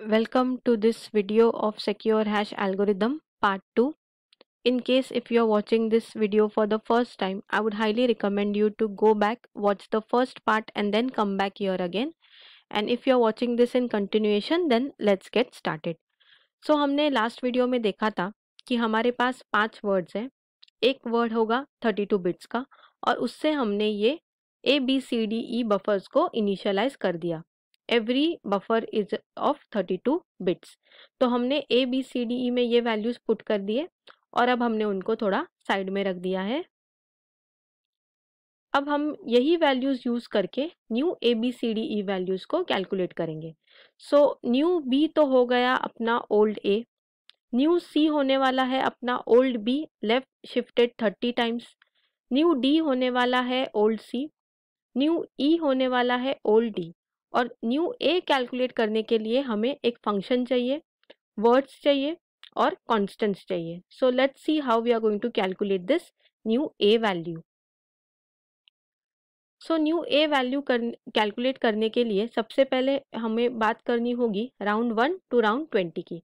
Welcome to this video of secure hash algorithm part 2. In case if you are watching this video for the first time, I would highly recommend you to go back, watch the first part and then come back here again. And if you are watching this in continuation, then let's get started. So हमने last video में देखा था कि हमारे पास पांच words हैं एक word होगा थर्टी टू बिट्स का और उससे हमने ये A B C D E buffers को इनिशियलाइज कर दिया every buffer is of 32 bits तो हमने ए बी सी डी ई में ये वैल्यूज पुट कर दिए और अब हमने उनको थोड़ा साइड में रख दिया है अब हम यही वैल्यूज यूज करके new A B C D E values को कैलकुलेट करेंगे सो न्यू बी तो हो गया अपना ओल्ड ए न्यू सी होने वाला है अपना old B left shifted thirty times new D होने वाला है ओल्ड सी न्यू ई होने वाला है ओल्ड डी और न्यू ए कैलकुलेट करने के लिए हमें एक फंक्शन चाहिए वर्ड्स चाहिए और कॉन्स्टेंट्स चाहिए so let's see how we are going to calculate this new A value so new A value calculate करने के लिए सबसे पहले हमें बात करनी होगी round one to round twenty की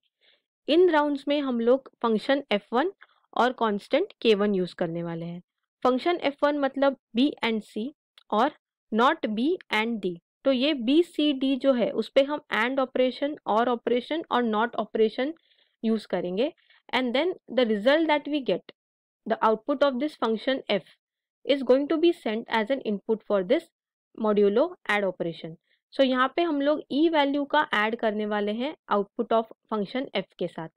इन राउंड्स में हम लोग फंक्शन एफ वन और कांस्टेंट के वन यूज़ करने वाले हैं फंक्शन एफ वन मतलब B and C or not B and D तो ये बी सी डी जो है उस पर हम एंड ऑपरेशन और ऑपरेशन और नॉट ऑपरेशन यूज करेंगे and then the result that we get the output of this function F is going to be sent as an input for this modulo add operation so यहाँ पे हम लोग E e value का add करने वाले हैं output of function F के साथ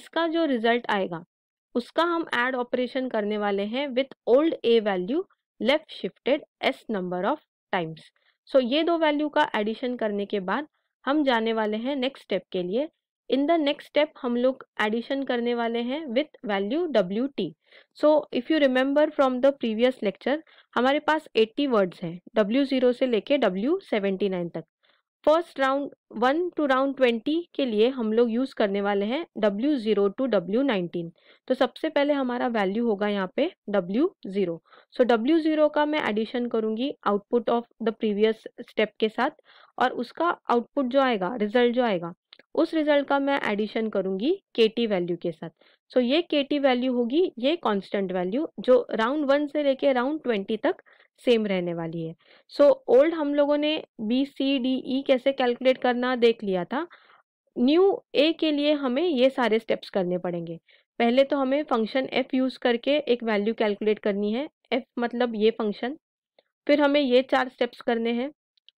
इसका जो रिजल्ट आएगा उसका हम एड ऑपरेशन करने वाले हैं with old A value left shifted S number of times so so, ये दो वैल्यू का एडिशन करने के बाद हम जाने वाले हैं नेक्स्ट स्टेप के लिए इन द नेक्स्ट स्टेप हम लोग एडिशन करने वाले हैं with value W T so if you remember from the previous lecture हमारे पास 80 वर्ड्स हैं W0 से लेके W79 तक first round one to round twenty के लिए हम लोग यूज़ करने वाले हैं W zero to W nineteen तो सबसे पहले हमारा वैल्यू होगा यहाँ पे W zero so W zero का मैं एडिशन करूँगी output of the previous step के साथ और उसका आउटपुट जो आएगा रिजल्ट जो आएगा उस रिजल्ट का मैं एडिशन करूँगी के टी वैल्यू के साथ सो so, ये के टी वैल्यू होगी ये कॉन्स्टेंट वैल्यू जो राउंड वन से लेके राउंड ट्वेंटी तक सेम रहने वाली है सो so, ओल्ड हम लोगों ने बी सी डी ई कैसे कैलकुलेट करना देख लिया था न्यू ए के लिए हमें ये सारे स्टेप्स करने पड़ेंगे पहले तो हमें फंक्शन एफ यूज़ करके एक वैल्यू कैलकुलेट करनी है एफ मतलब ये फंक्शन फिर हमें ये चार स्टेप्स करने हैं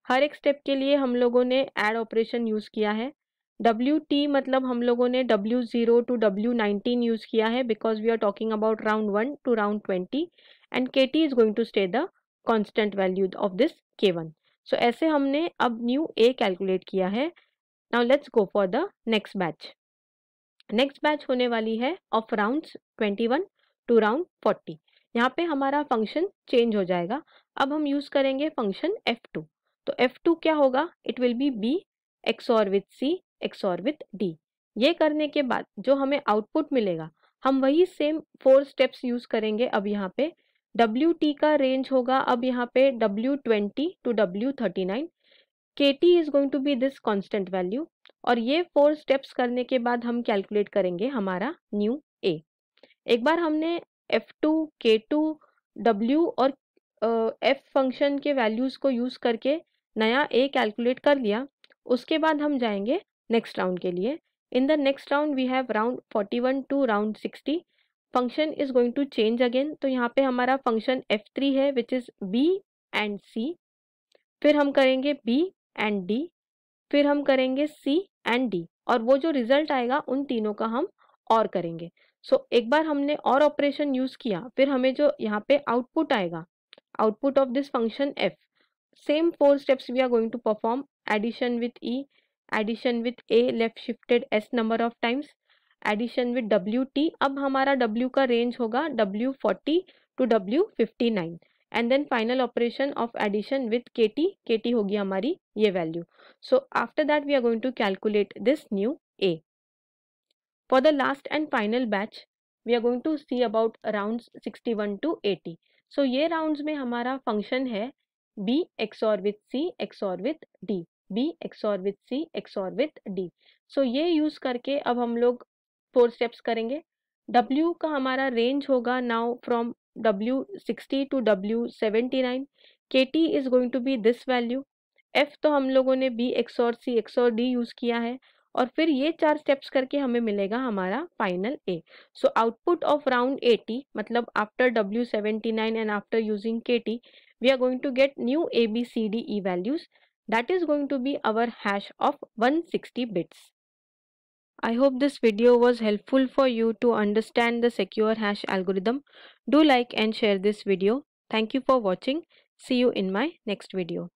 हर एक स्टेप के लिए हम लोगों ने एड ऑपरेशन यूज़ किया है डब्ल्यू टी मतलब हम लोगों ने W zero to W nineteen use किया है because we are talking about round one to round twenty and K T is going to stay the constant value of this K one so ऐसे हमने अब new A calculate किया है now let's go for the next batch next batch होने वाली है of round twenty one to round forty यहाँ पे हमारा फंक्शन चेंज हो जाएगा अब हम यूज़ करेंगे फंक्शन एफ टू तो एफ टू क्या होगा it will be B XOR with C XOR with D ये करने के बाद जो हमें आउटपुट मिलेगा हम वही सेम फोर स्टेप्स यूज़ करेंगे अब यहाँ पे डब्ल्यू टी का रेंज होगा अब यहाँ पे W twenty to W thirty nine K T is going to be this constant value और ये फोर स्टेप्स करने के बाद हम कैलकुलेट करेंगे हमारा न्यू ए एक बार हमने F two K two W और एफ फंक्शन के वैल्यूज़ को यूज़ करके नया ए कैलकुलेट कर लिया उसके बाद हम जाएंगे नेक्स्ट राउंड के लिए in the next round we have round forty one to round sixty function is going to change again तो यहाँ पे हमारा फंक्शन एफ थ्री है which is B and C फिर हम करेंगे बी एंड डी फिर हम करेंगे सी एंड डी और वो जो रिजल्ट आएगा उन तीनों का हम और करेंगे सो so, एक बार हमने और ऑपरेशन यूज़ किया फिर हमें जो यहाँ पे आउटपुट आएगा output of this function F same four steps we are going to perform addition with E addition with A left shifted S number of times addition with W T अब हमारा W का range होगा W forty to W fifty nine and then final operation of addition with K T K T होगी हमारी ये value so after that we are going to calculate this new A for the last and final batch we are going to see about round sixty one to eighty so ये round में हमारा function है B XOR with C XOR with D B XOR with C XOR with D so ये use करके अब हम लोग four steps करेंगे W का हमारा रेंज होगा now from W sixty to W seventy nine K T is going to be this value F तो हम लोगों ने B XOR C XOR D use किया है और फिर ये चार स्टेप्स करके हमें मिलेगा हमारा final A so output of round 80 मतलब after W seventy nine and after using K T we are going to get new A B C D E values is going to be our hash of one 160 bits I hope this video was helpful for you to understand the secure hash algorithm. Do like and share this video. Thank you for watching. See you in my next video.